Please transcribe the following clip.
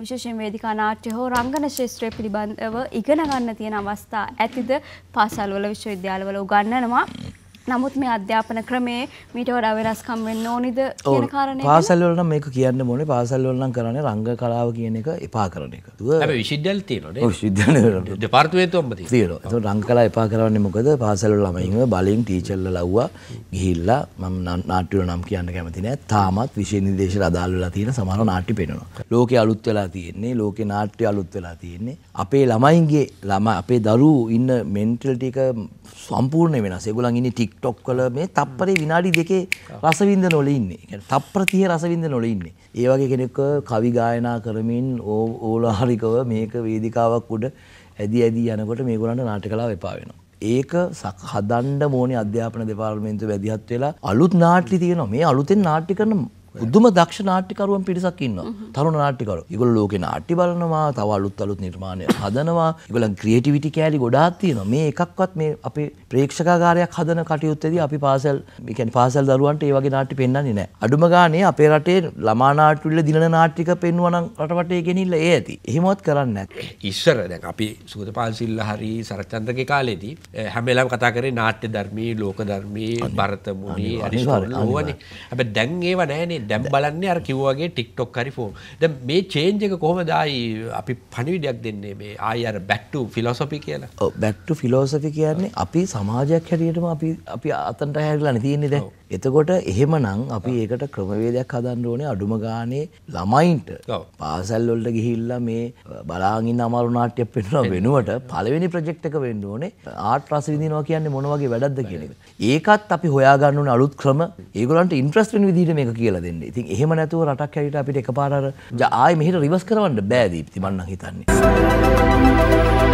විශේෂයෙන් වේදිකා නාට්‍ය හෝ රංගන ශාස්ත්‍රය පිළිබඳව ඉගෙන ගන්න තියෙන අවස්ථා ඇතිද පාසල්වල විශ්වවිද්‍යාලවල උගන්වනවා නමුත් මේ අධ්‍යාපන ක්‍රමේ මීට වඩා වෙනස්කම් වෙන්න ඕනිද කියන කාරණේ පාසල් වල නම් මේක කියන්න ඕනේ පාසල් වල නම් කරන්නේ රංග කලාව කියන එක එපා කරන එක. හැබැයි විශ්වවිද්‍යාල තියෙනවනේ. ඔව් විශ්වවිද්‍යාල දෙපාර්තමේන්තුවම තියෙනවා. ඒතකොට රංග කලාව එපා කරන්නේ මොකද? පාසල් වල ළමයින්ව බලෙන් ටීචර්ලා ලව්වා ගිහිල්ලා මම නාට්‍ය වල නම් කියන්න කැමති නෑ. තාමත් විෂය නිර්දේශල අදාළ වෙලා තියෙන සමහර නාට්‍ය පෙන්වනවා. ලෝකේ අලුත් වෙලා තියෙන්නේ, ලෝකේ නාට්‍ය අලුත් වෙලා තියෙන්නේ. අපේ ළමයින්ගේ ළම අපේ දරුවෝ ඉන්න මෙන්ටල් ටික සම්පූර්ණ වෙනස්. ඒගොල්ලන් ඉන්නේ ටික් ටික්ටොක්වල මේ තප්පරේ විනාඩි දෙකේ රසවින්ද නොල ඉන්නේ තප්පර තිය රසවින්ද නොල ඉන්නේ ඒවගේ කෙනෙක් කවි ගායනා කරමින් ඕ ඕලාහරිකව මේක වේදිකාවක් උඩ ඇදි ඇදී යනකොට මේ ගොලන්ට නාට කලා එපාාවෙනවා ඒක සහදන්ඩ මෝනි අධ්‍යාපන දෙපාර්මේන්තු වැදිහත් වෙලා අලුත් නාටි තියෙනවා මේ අලුතෙන් නාටි කරන උද්දුම දක්ෂ නාට්‍යකරුවන් පිරිසක් ඉන්නවා. තරුණ නාට්‍යකරු. ඒගොල්ලෝ ලෝකේ නාට්‍ය බලනවා, තව අලුත් අලුත් නිර්මාණ හදනවා. ඒගොල්ලන් ක්‍රියේටිවිටි කෑලි ගොඩාක් තියෙනවා. මේ එකක්වත් මේ අපේ ප්‍රේක්ෂකාගාරයක් හදන කටයුත්තේදී අපි පාසල්, ඒ කියන්නේ පාසල් දරුවන්ට මේ වගේ නාට්‍ය පෙන්වන්නේ නැහැ. අඩුම ගානේ අපේ රටේ ළමා නාට්‍යවල දිනන නාට්‍යික පෙන්වුවා නම් රටවටේ ගෙනිහිල්ලා ඒ ඇති. එහෙමවත් කරන්නේ නැහැ. ඉස්සර දැන් අපි සුගත පාන්සිල්ල හරි සරච්චන්ද්‍රගේ කාලේදී හැම වෙලාවෙම කතා කරේ නාට්‍ය ධර්මී, ලෝක ධර්මී, භරත මුනි, අනිවාර්ය. හැබැයි දැන් ඒව නැහැනේ. දැම් බලන්න අර කිව්වගේ ටික්ටොක් හරිෆෝ ද මේ චේන්ජක කොහොම දායි අපි පණිවිඩයක් දෙන්නේ මේ ආය අර බැට්ටු ෆිලොසොපි කියලා බැට්ටු ෆිලෝසොපි කියන්නේ අපි සමාජයක් හැටියටම අපි අපි අතන්ට හැරලා තියෙන්නේ දැ එතකොට එහෙමනම් අපි ඒකට ක්‍රමවේදයක් හදන්න ඕනේ අඩුම ගානේ ළමයින්ට පාසල්වලට ගිහිල්ලා මේ බලාගින්න අමාරු නාට්‍යයක් පෙන්වන වෙනුවට පළවෙනි ප්‍රොජෙක්ට් එක වෙන්න ඕනේ ආර්ට් රස විඳිනවා කියන්නේ මොන වගේ වැඩක්ද කියන එක. ඒකත් අපි හොයාගන්න ඕනේ අලුත් ක්‍රම. ඒගොල්ලන්ට ඉන්ට්‍රස්ට් වෙන විදිහට මේක කියලා දෙන්න. ඉතින් එහෙම නැතුව රටක් ඇවිල්ලා අපිට එකපාර අර ආයෙ මෙහෙට රිවර්ස් කරවන්න බෑ දීප්ති මම නම් හිතන්නේ.